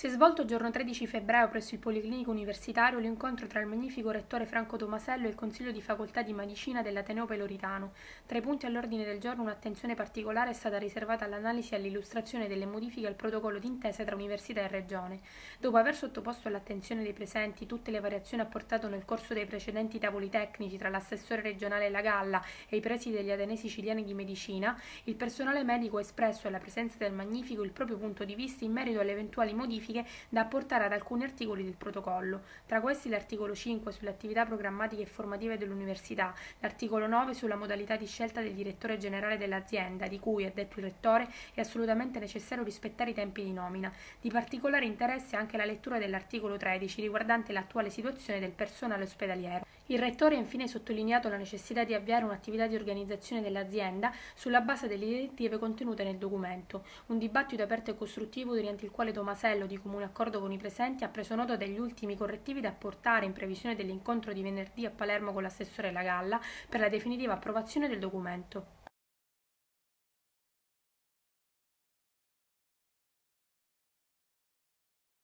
Si è svolto il giorno 13 febbraio presso il Policlinico Universitario l'incontro tra il magnifico rettore Franco Tomasello e il Consiglio di Facoltà di Medicina dell'Ateneo Peloritano. Tra i punti all'ordine del giorno un'attenzione particolare è stata riservata all'analisi e all'illustrazione delle modifiche al protocollo d'intesa tra università e regione. Dopo aver sottoposto all'attenzione dei presenti tutte le variazioni apportate nel corso dei precedenti tavoli tecnici tra l'assessore regionale La Galla e i presidi degli Atenei siciliani di medicina, il personale medico ha espresso alla presenza del magnifico il proprio punto di vista in merito alle eventuali modifiche modifiche da apportare ad alcuni articoli del protocollo, tra questi l'articolo 5 sulle attività programmatiche e formative dell'università, l'articolo 9 sulla modalità di scelta del direttore generale dell'azienda, di cui, ha detto il rettore, è assolutamente necessario rispettare i tempi di nomina. Di particolare interesse anche la lettura dell'articolo 13 riguardante l'attuale situazione del personale ospedaliero. Il rettore ha infine sottolineato la necessità di avviare un'attività di organizzazione dell'azienda sulla base delle direttive contenute nel documento, un dibattito aperto e costruttivo durante il quale Tomasello, di comune accordo con i presenti, ha preso nota degli ultimi correttivi da apportare in previsione dell'incontro di venerdì a Palermo con l'assessore La Galla per la definitiva approvazione del documento.